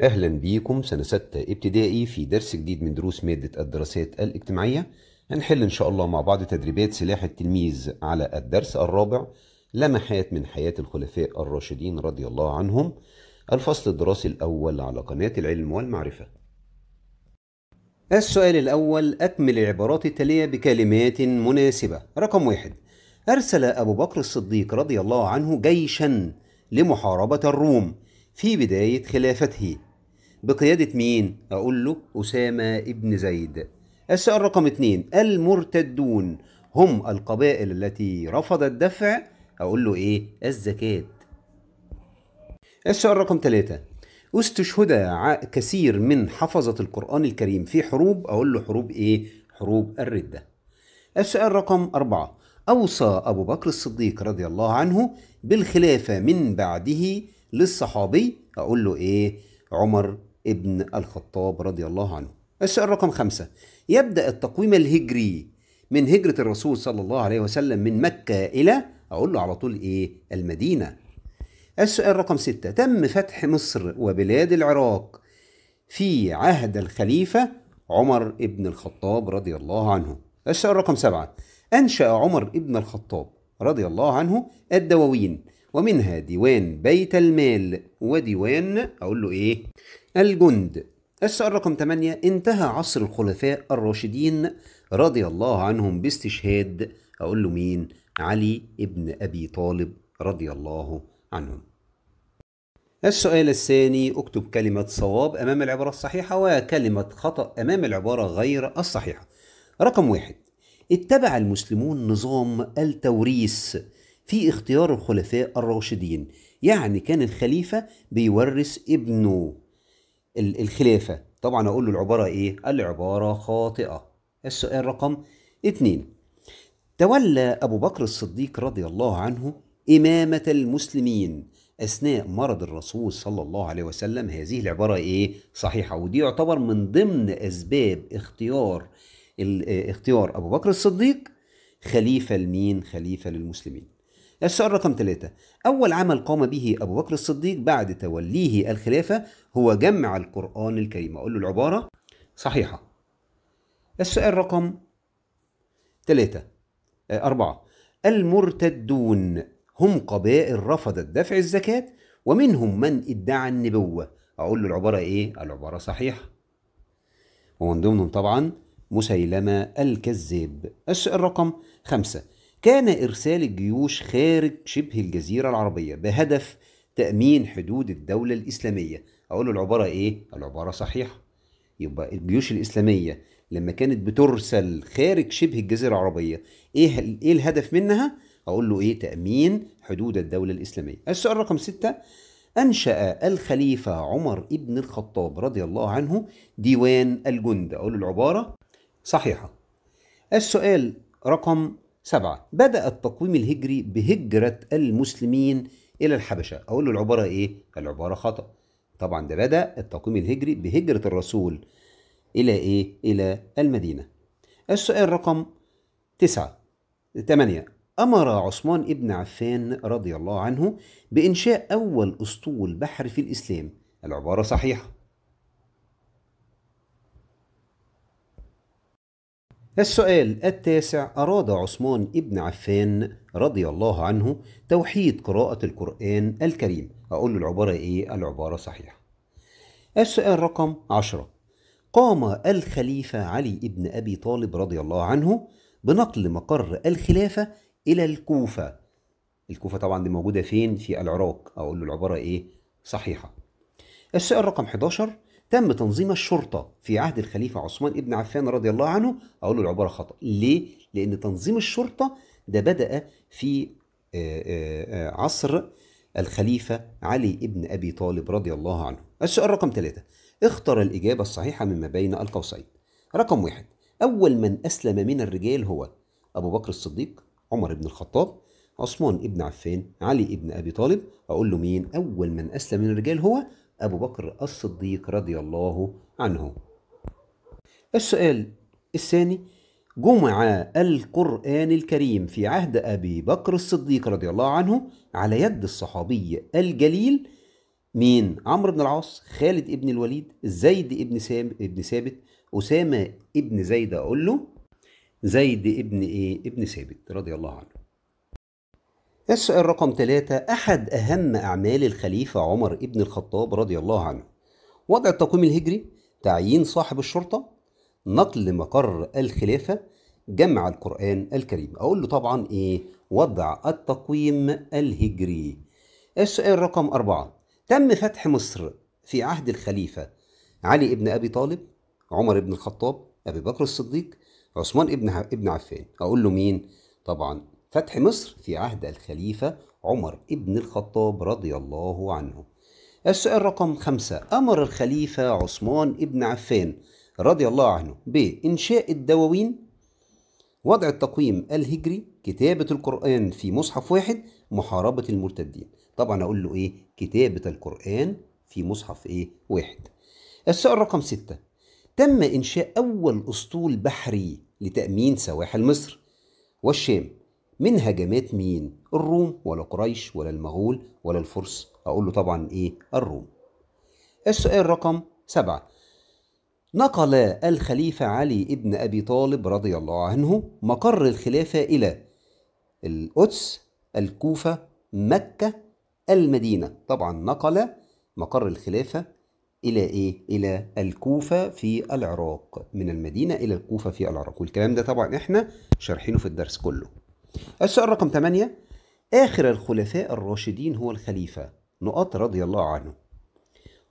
أهلا بيكم سنة ستة ابتدائي في درس جديد من دروس مادة الدراسات الاجتماعية هنحل إن شاء الله مع بعض تدريبات سلاح التلميذ على الدرس الرابع لمحات من حياة الخلفاء الراشدين رضي الله عنهم الفصل الدراسي الأول على قناة العلم والمعرفة السؤال الأول أكمل العبارات التالية بكلمات مناسبة رقم واحد أرسل أبو بكر الصديق رضي الله عنه جيشا لمحاربة الروم في بداية خلافته بقيادة مين؟ أقول له أسامة ابن زيد السؤال رقم اتنين المرتدون هم القبائل التي رفضت دفع أقول له إيه؟ الزكاة السؤال رقم ثلاثة استشهد كثير من حفظة القرآن الكريم في حروب أقول له حروب إيه؟ حروب الردة السؤال رقم أربعة أوصى أبو بكر الصديق رضي الله عنه بالخلافة من بعده للصحابي أقول له إيه؟ عمر ابن الخطاب رضي الله عنه السؤال رقم خمسة يبدأ التقويم الهجري من هجرة الرسول صلى الله عليه وسلم من مكة إلى أقول له على طول إيه المدينة السؤال رقم ستة تم فتح مصر وبلاد العراق في عهد الخليفة عمر ابن الخطاب رضي الله عنه السؤال رقم سبعة أنشأ عمر ابن الخطاب رضي الله عنه الدواوين ومنها ديوان بيت المال وديوان أقول له إيه الجند السؤال رقم 8 انتهى عصر الخلفاء الراشدين رضي الله عنهم باستشهاد أقول له مين؟ علي ابن أبي طالب رضي الله عنهم السؤال الثاني اكتب كلمة صواب أمام العبارة الصحيحة وكلمة خطأ أمام العبارة غير الصحيحة رقم واحد اتبع المسلمون نظام التوريث في اختيار الخلفاء الراشدين يعني كان الخليفة بيورث ابنه الخلافة طبعا أقول له العبارة إيه؟ قال لي عبارة خاطئة السؤال رقم اتنين تولى أبو بكر الصديق رضي الله عنه إمامة المسلمين أثناء مرض الرسول صلى الله عليه وسلم هذه العبارة إيه صحيحة ودي يعتبر من ضمن أسباب اختيار اختيار أبو بكر الصديق خليفة لمين خليفة للمسلمين السؤال رقم ثلاثة أول عمل قام به أبو بكر الصديق بعد توليه الخلافة هو جمع القرآن الكريم أقول له العبارة صحيحة السؤال رقم ثلاثة آه، أربعة المرتدون هم قبائل رفضت دفع الزكاة ومنهم من ادعى النبوة أقول له العبارة إيه؟ العبارة صحيحة ومن ضمنهم طبعا مسيلمة الكذاب السؤال رقم خمسة كان إرسال الجيوش خارج شبه الجزيرة العربية بهدف تأمين حدود الدولة الإسلامية أقول العبارة إيه؟ العبارة صحيحة يبقى الجيوش الإسلامية لما كانت بترسل خارج شبه الجزيرة العربية إيه, إيه الهدف منها؟ أقول له إيه؟ تأمين حدود الدولة الإسلامية السؤال رقم ستة أنشأ الخليفة عمر ابن الخطاب رضي الله عنه ديوان الجند أقول العبارة صحيحة السؤال رقم سبعة بدأ التقويم الهجري بهجرة المسلمين إلى الحبشة أقول له العبارة إيه؟ العبارة خطأ طبعا ده بدأ التقويم الهجري بهجرة الرسول إلى إيه؟ إلى المدينة السؤال رقم تسعة تمانية أمر عثمان ابن عفان رضي الله عنه بإنشاء أول أسطول بحر في الإسلام العبارة صحيحة السؤال التاسع أراد عثمان ابن عفان رضي الله عنه توحيد قراءة القرآن الكريم أقول له العبارة إيه؟ العبارة صحيحة السؤال رقم عشرة قام الخليفة علي ابن أبي طالب رضي الله عنه بنقل مقر الخلافة إلى الكوفة الكوفة طبعا دي موجودة فين؟ في العراق أقول له العبارة إيه؟ صحيحة السؤال رقم 11 تم تنظيم الشرطة في عهد الخليفة عثمان بن عفان رضي الله عنه أقول له العبارة خطأ ليه؟ لأن تنظيم الشرطة ده بدأ في آه، آه، آه، عصر الخليفة علي بن أبي طالب رضي الله عنه السؤال رقم ثلاثة اختر الإجابة الصحيحة مما بين القوسين رقم واحد أول من أسلم من الرجال هو أبو بكر الصديق عمر بن الخطاب عثمان بن عفان علي بن أبي طالب أقول له مين أول من أسلم من الرجال هو أبو بكر الصديق رضي الله عنه السؤال الثاني جمع القرآن الكريم في عهد أبي بكر الصديق رضي الله عنه على يد الصحابي الجليل مين عمرو بن العاص خالد ابن الوليد زيد ابن سام ابن ثابت أسامة ابن زيد أقول له زيد ابن إيه ابن ثابت رضي الله عنه السؤال رقم ثلاثة أحد أهم أعمال الخليفة عمر ابن الخطاب رضي الله عنه وضع التقويم الهجري تعيين صاحب الشرطة نقل مقر الخلافة جمع القرآن الكريم أقول له طبعا إيه وضع التقويم الهجري السؤال رقم أربعة تم فتح مصر في عهد الخليفة علي ابن أبي طالب عمر ابن الخطاب أبي بكر الصديق عثمان ابن ابن عفان أقول له مين طبعا فتح مصر في عهد الخليفة عمر ابن الخطاب رضي الله عنه السؤال رقم خمسة أمر الخليفة عثمان ابن عفان رضي الله عنه بإنشاء الدواوين وضع التقويم الهجري كتابة القرآن في مصحف واحد محاربة المرتدين طبعا أقول له إيه كتابة القرآن في مصحف إيه واحد السؤال رقم ستة تم إنشاء أول أسطول بحري لتأمين سواحل مصر والشام من هجمات مين؟ الروم ولا قريش ولا المغول ولا الفرس؟ أقول له طبعا إيه؟ الروم. السؤال رقم سبعة نقل الخليفة علي ابن أبي طالب رضي الله عنه مقر الخلافة إلى القدس، الكوفة، مكة، المدينة. طبعا نقل مقر الخلافة إلى إيه؟ إلى الكوفة في العراق، من المدينة إلى الكوفة في العراق، والكلام ده طبعا إحنا شارحينه في الدرس كله. السؤال رقم 8 آخر الخلفاء الراشدين هو الخليفة نقاط رضي الله عنه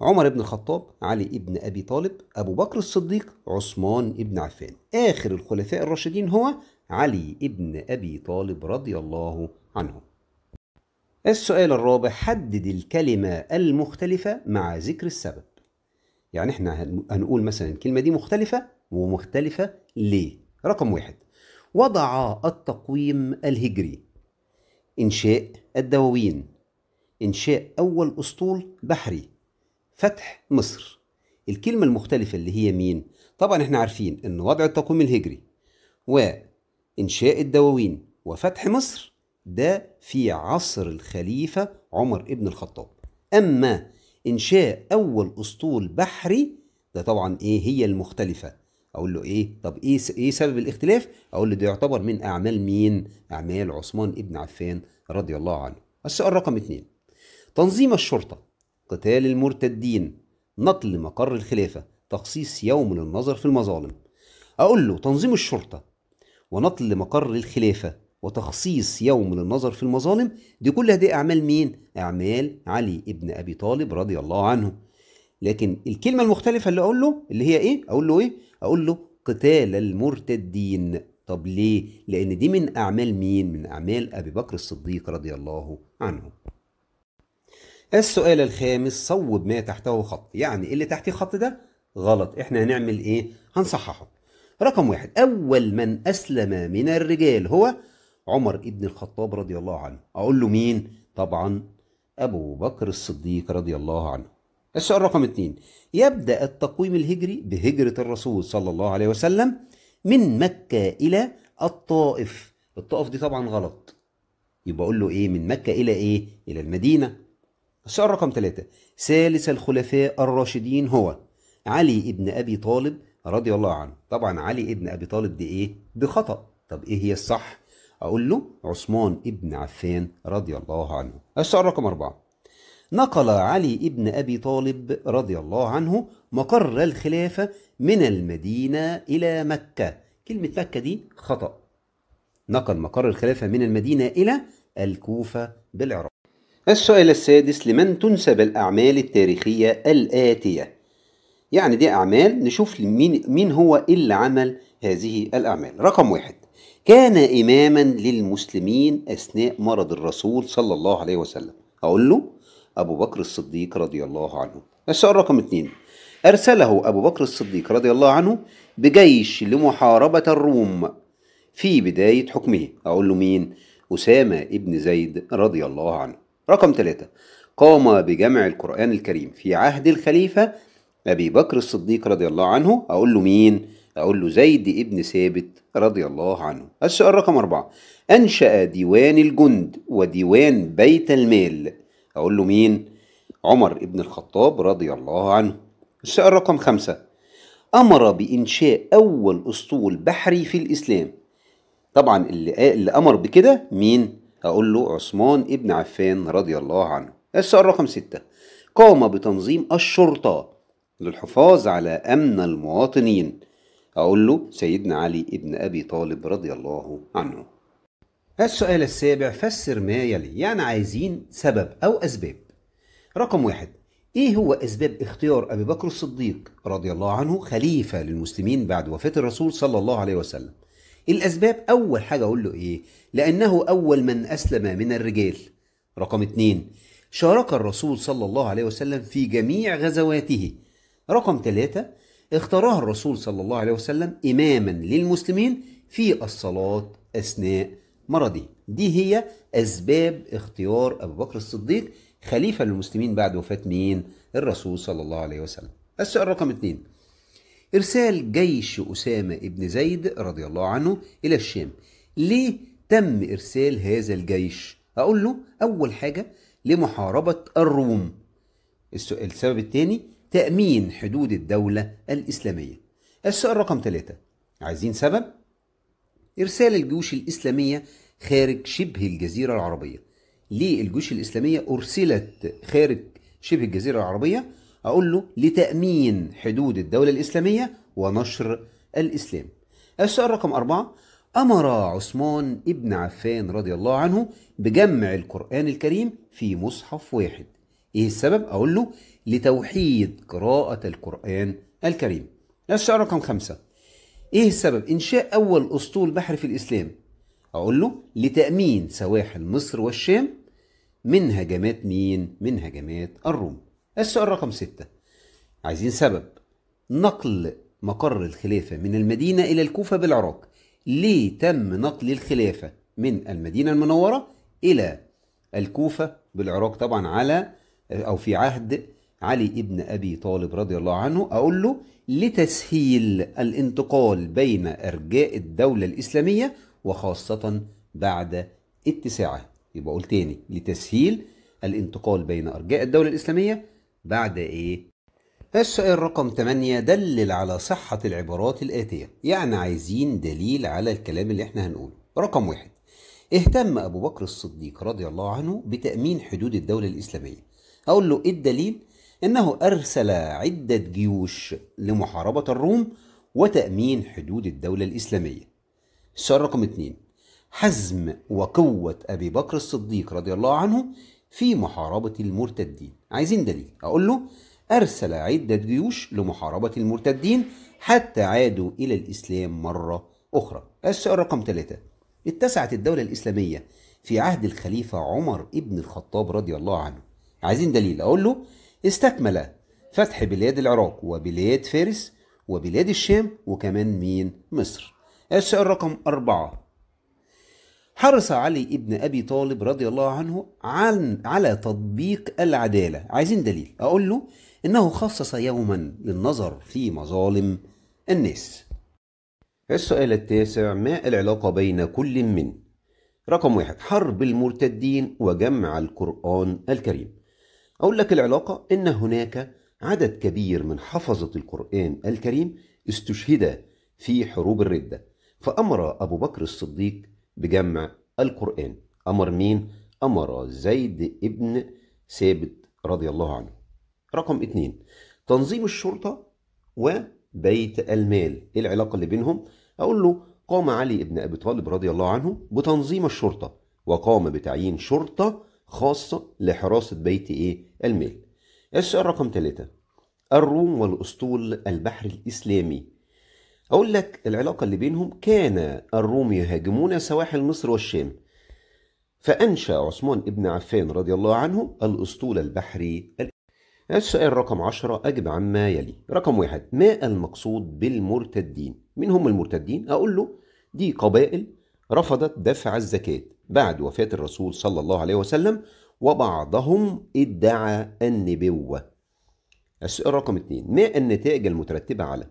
عمر بن الخطاب علي بن أبي طالب أبو بكر الصديق عثمان بن عفان آخر الخلفاء الراشدين هو علي بن أبي طالب رضي الله عنه السؤال الرابع حدد الكلمة المختلفة مع ذكر السبب يعني احنا هنقول مثلا الكلمة دي مختلفة ومختلفة ليه رقم واحد وضع التقويم الهجري إنشاء الدواوين إنشاء أول أسطول بحري فتح مصر الكلمة المختلفة اللي هي مين؟ طبعا احنا عارفين إن وضع التقويم الهجري وإنشاء الدواوين وفتح مصر ده في عصر الخليفة عمر ابن الخطاب أما إنشاء أول أسطول بحري ده طبعا إيه هي المختلفة اقول له ايه طب ايه ايه سبب الاختلاف اقول له ده يعتبر من اعمال مين اعمال عثمان ابن عفان رضي الله عنه السؤال رقم اثنين تنظيم الشرطه قتال المرتدين نقل مقر الخلافه تخصيص يوم للنظر في المظالم اقول له تنظيم الشرطه ونقل مقر الخلافه وتخصيص يوم للنظر في المظالم دي كلها دي اعمال مين اعمال علي ابن ابي طالب رضي الله عنه لكن الكلمه المختلفه اللي اقول له اللي هي ايه اقول له ايه اقول له قتال المرتدين طب ليه؟ لأن دي من أعمال مين؟ من أعمال أبي بكر الصديق رضي الله عنه. السؤال الخامس صوب ما تحته خط، يعني اللي تحته خط ده غلط، إحنا هنعمل إيه؟ هنصححه. رقم واحد أول من أسلم من الرجال هو عمر ابن الخطاب رضي الله عنه، أقول له مين؟ طبعًا أبو بكر الصديق رضي الله عنه. السؤال رقم اثنين يبدأ التقويم الهجري بهجرة الرسول صلى الله عليه وسلم من مكة إلى الطائف الطائف دي طبعا غلط يبقى أقول له إيه من مكة إلى إيه إلى المدينة السؤال رقم ثلاثة ثالث الخلفاء الراشدين هو علي ابن أبي طالب رضي الله عنه طبعا علي ابن أبي طالب دي إيه دي خطأ طب إيه هي الصح أقول له عثمان ابن عفان رضي الله عنه السؤال رقم أربعة نقل علي ابن أبي طالب رضي الله عنه مقر الخلافة من المدينة إلى مكة كلمة مكة دي خطأ نقل مقر الخلافة من المدينة إلى الكوفة بالعراق السؤال السادس لمن تنسب الأعمال التاريخية الآتية يعني دي أعمال نشوف مين, مين هو اللي عمل هذه الأعمال رقم واحد كان إماما للمسلمين أثناء مرض الرسول صلى الله عليه وسلم أقول له أبو بكر الصديق رضي الله عنه السؤال رقم اثنين أرسله أبو بكر الصديق رضي الله عنه بجيش لمحاربة الروم في بداية حكمه أقول له مين؟ أسامة ابن زيد رضي الله عنه رقم ثلاثة قام بجمع القرآن الكريم في عهد الخليفة أبي بكر الصديق رضي الله عنه أقول له مين؟ أقول له زيد ابن ثابت رضي الله عنه السؤال رقم أربعة أنشأ ديوان الجند وديوان بيت المال أقول له مين؟ عمر بن الخطاب رضي الله عنه السؤال رقم خمسة أمر بإنشاء أول أسطول بحري في الإسلام طبعا اللي, اللي أمر بكده مين؟ أقول له عثمان بن عفان رضي الله عنه السؤال رقم ستة قام بتنظيم الشرطة للحفاظ على أمن المواطنين أقول له سيدنا علي بن أبي طالب رضي الله عنه السؤال السابع فسر ما يلي يعني عايزين سبب أو أسباب رقم واحد إيه هو أسباب اختيار أبي بكر الصديق رضي الله عنه خليفة للمسلمين بعد وفاة الرسول صلى الله عليه وسلم الأسباب أول حاجة أقول له إيه لأنه أول من أسلم من الرجال رقم اتنين شارك الرسول صلى الله عليه وسلم في جميع غزواته رقم ثلاثة اختارها الرسول صلى الله عليه وسلم إماما للمسلمين في الصلاة أثناء مرضي دي هي أسباب اختيار أبو بكر الصديق خليفة للمسلمين بعد وفاة مين؟ الرسول صلى الله عليه وسلم السؤال رقم اثنين إرسال جيش أسامة ابن زيد رضي الله عنه إلى الشام ليه تم إرسال هذا الجيش؟ أقول له أول حاجة لمحاربة الروم السؤال السبب الثاني تأمين حدود الدولة الإسلامية السؤال رقم ثلاثة عايزين سبب إرسال الجيوش الإسلامية خارج شبه الجزيرة العربية ليه الجيوش الإسلامية أرسلت خارج شبه الجزيرة العربية أقول له لتأمين حدود الدولة الإسلامية ونشر الإسلام السؤال رقم أربعة أمر عثمان ابن عفان رضي الله عنه بجمع القرآن الكريم في مصحف واحد إيه السبب؟ أقول له لتوحيد قراءة القرآن الكريم السؤال رقم خمسة ايه السبب انشاء اول اسطول بحري في الاسلام اقول له لتامين سواحل مصر والشام من هجمات مين من هجمات الروم السؤال رقم ستة عايزين سبب نقل مقر الخلافة من المدينة إلى الكوفة بالعراق ليه تم نقل الخلافة من المدينة المنورة إلى الكوفة بالعراق طبعا على أو في عهد علي ابن أبي طالب رضي الله عنه أقول له لتسهيل الانتقال بين أرجاء الدولة الإسلامية وخاصة بعد اتساعها يبقى أقول تاني لتسهيل الانتقال بين أرجاء الدولة الإسلامية بعد إيه؟ السؤال رقم 8 دلل على صحة العبارات الآتية يعني عايزين دليل على الكلام اللي احنا هنقوله رقم واحد اهتم أبو بكر الصديق رضي الله عنه بتأمين حدود الدولة الإسلامية أقول له إيه الدليل أنه أرسل عدة جيوش لمحاربة الروم وتأمين حدود الدولة الإسلامية السؤال رقم اثنين حزم وقوة أبي بكر الصديق رضي الله عنه في محاربة المرتدين عايزين دليل أقول له أرسل عدة جيوش لمحاربة المرتدين حتى عادوا إلى الإسلام مرة أخرى السؤال رقم ثلاثه اتسعت الدولة الإسلامية في عهد الخليفة عمر ابن الخطاب رضي الله عنه عايزين دليل أقول له استكمل فتح بلاد العراق وبلاد فارس وبلاد الشام وكمان مين مصر السؤال رقم أربعة حرص علي ابن أبي طالب رضي الله عنه عن على تطبيق العدالة عايزين دليل أقول له إنه خصص يوما للنظر في مظالم الناس السؤال التاسع ما العلاقة بين كل من رقم واحد حرب المرتدين وجمع القرآن الكريم أقول لك العلاقة إن هناك عدد كبير من حفظة القرآن الكريم استشهد في حروب الردة فأمر أبو بكر الصديق بجمع القرآن أمر مين؟ أمر زيد ابن ثابت رضي الله عنه رقم اتنين تنظيم الشرطة وبيت المال ايه العلاقة اللي بينهم أقول له قام علي بن أبي طالب رضي الله عنه بتنظيم الشرطة وقام بتعيين شرطة خاصة لحراسة بيت إيه؟ المال. السؤال رقم ثلاثة الروم والأسطول البحر الإسلامي أقول لك العلاقة اللي بينهم كان الروم يهاجمون سواحل مصر والشام فأنشأ عثمان ابن عفان رضي الله عنه الأسطول البحري السؤال رقم عشرة أجب عما يلي رقم واحد ما المقصود بالمرتدين؟ من هم المرتدين؟ أقول له دي قبائل رفضت دفع الزكاة بعد وفاة الرسول صلى الله عليه وسلم وبعضهم ادعى النبوة السؤال رقم اثنين ما النتائج المترتبة على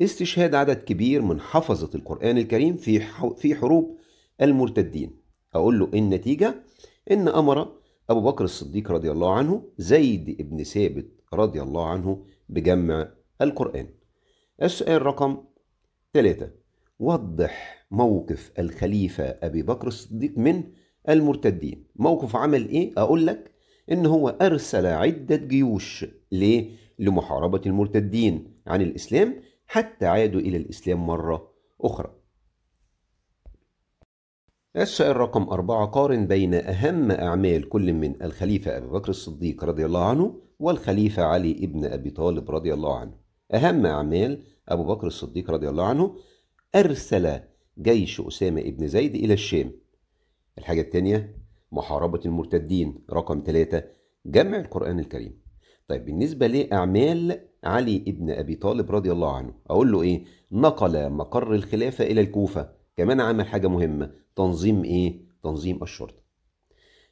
استشهاد عدد كبير من حفظة القرآن الكريم في في حروب المرتدين أقول له النتيجة إن أمر أبو بكر الصديق رضي الله عنه زيد بن ثابت رضي الله عنه بجمع القرآن السؤال رقم ثلاثة وضح موقف الخليفة أبي بكر الصديق من المرتدين موقف عمل إيه؟ أقول لك إن هو أرسل عدة جيوش ليه؟ لمحاربة المرتدين عن الإسلام حتى عادوا إلى الإسلام مرة أخرى السؤال رقم أربعة قارن بين أهم أعمال كل من الخليفة أبي بكر الصديق رضي الله عنه والخليفة علي ابن أبي طالب رضي الله عنه أهم أعمال أبو بكر الصديق رضي الله عنه أرسل جيش أسامة بن زيد إلى الشام الحاجة الثانية محاربة المرتدين رقم ثلاثة جمع القرآن الكريم طيب بالنسبة لأعمال علي بن أبي طالب رضي الله عنه أقول له إيه نقل مقر الخلافة إلى الكوفة كمان عمل حاجة مهمة تنظيم إيه تنظيم الشرطة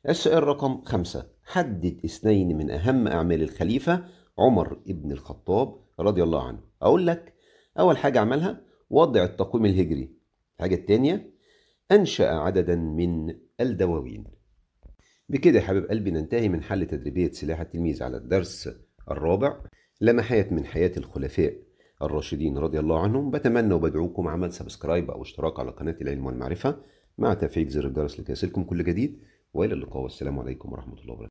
السؤال رقم خمسة حدد اثنين من أهم أعمال الخليفة عمر بن الخطاب رضي الله عنه أقول لك أول حاجة عملها وضع التقويم الهجري الحاجة الثانية أنشأ عددا من الدواوين بكده يا حبيب قلبي ننتهي من حل تدريبية سلاح التلميذ على الدرس الرابع لمحات من حياة الخلفاء الراشدين رضي الله عنهم بتمنى وبدعوكم عمل سبسكرايب أو اشتراك على قناة العلم والمعرفة مع تفعيل زر الجرس لكي يصلكم كل جديد وإلى اللقاء والسلام عليكم ورحمة الله وبركاته